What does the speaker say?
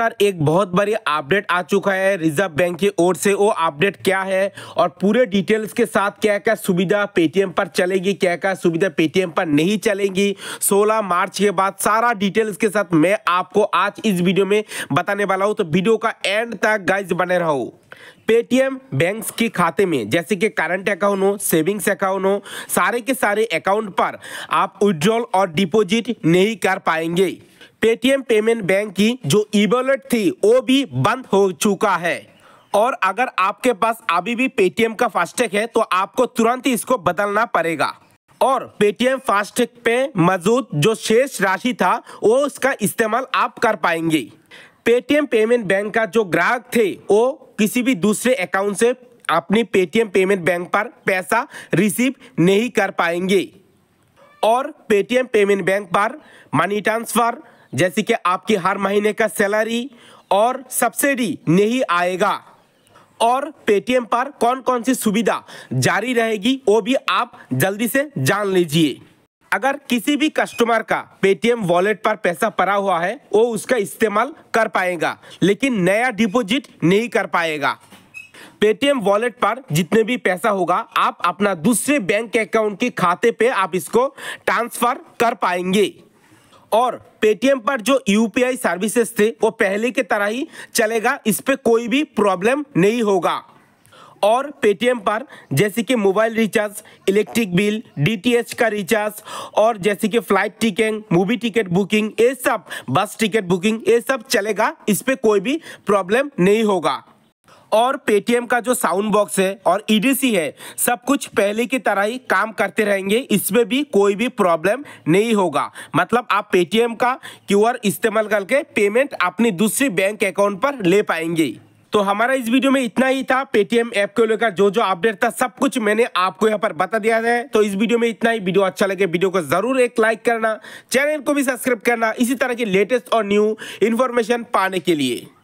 आखिरकार एक बहुत बड़ी अपडेट आ चुका है रिजर्व बैंक की ओर से वो अपडेट क्या है और पूरे डिटेल्स के साथ क्या क्या सुविधा पेटीएम पर चलेगी क्या क्या सुविधा पेटीएम पर नहीं चलेगी 16 मार्च के बाद सारा डिटेल्स के साथ मैं आपको आज इस वीडियो में बताने वाला हूँ तो वीडियो का एंड तक गाइज बने रहो पेटीएम बैंक्स के खाते में जैसे कि करंट अकाउंट हो सेविंग्स अकाउंट हो सारे के सारे अकाउंट पर आप विड्रॉल और डिपॉजिट नहीं कर पाएंगे पेटीएम पेमेंट बैंक की जो ई वॉलेट थी वो भी बंद हो चुका है और अगर आपके पास अभी भी पेटीएम का फास्टैग है तो आपको तुरंत ही इसको बदलना पड़ेगा और पेटीएम फास्टैग पे मौजूद जो शेष राशि था वो उसका इस्तेमाल आप कर पाएंगे पेटीएम पेमेंट बैंक का जो ग्राहक थे वो किसी भी दूसरे अकाउंट से अपनी पेटीएम पेमेंट बैंक पर पैसा रिसीव नहीं कर पाएंगे और पेटीएम पेमेंट बैंक पर मनी ट्रांसफ़र जैसे कि आपकी हर महीने का सैलरी और सब्सिडी नहीं आएगा और पेटीएम पर कौन कौन सी सुविधा जारी रहेगी वो भी आप जल्दी से जान लीजिए अगर किसी भी कस्टमर का पेटीएम वॉलेट पर पैसा पड़ा हुआ है वो उसका इस्तेमाल कर पाएगा लेकिन नया डिपॉजिट नहीं कर पाएगा पेटीएम वॉलेट पर जितने भी पैसा होगा आप अपना दूसरे बैंक अकाउंट के खाते पे आप इसको ट्रांसफर कर पाएंगे और पेटीएम पर जो यूपीआई सर्विसेज थे वो पहले की तरह ही चलेगा इस पर कोई भी प्रॉब्लम नहीं होगा और पेटीएम पर जैसे कि mobile recharge electric bill DTH का रिचार्ज और जैसे कि flight ticket movie ticket booking ये सब बस टिकट बुकिंग ये सब चलेगा इस पर कोई भी प्रॉब्लम नहीं होगा और पेटीएम का जो साउंड बॉक्स है और ईडीसी e है सब कुछ पहले की तरह ही काम करते रहेंगे इसमें भी कोई भी प्रॉब्लम नहीं होगा मतलब आप पेटीएम का क्यूआर इस्तेमाल करके पेमेंट अपनी दूसरी बैंक अकाउंट पर ले पाएंगे तो हमारा इस वीडियो में इतना ही था पेटीएम ऐप को लेकर जो जो अपडेट था सब कुछ मैंने आपको यहाँ पर बता दिया है तो इस वीडियो में इतना ही वीडियो अच्छा लगे वीडियो को जरूर एक लाइक करना चैनल को भी सब्सक्राइब करना इसी तरह की लेटेस्ट और न्यू इन्फॉर्मेशन पाने के लिए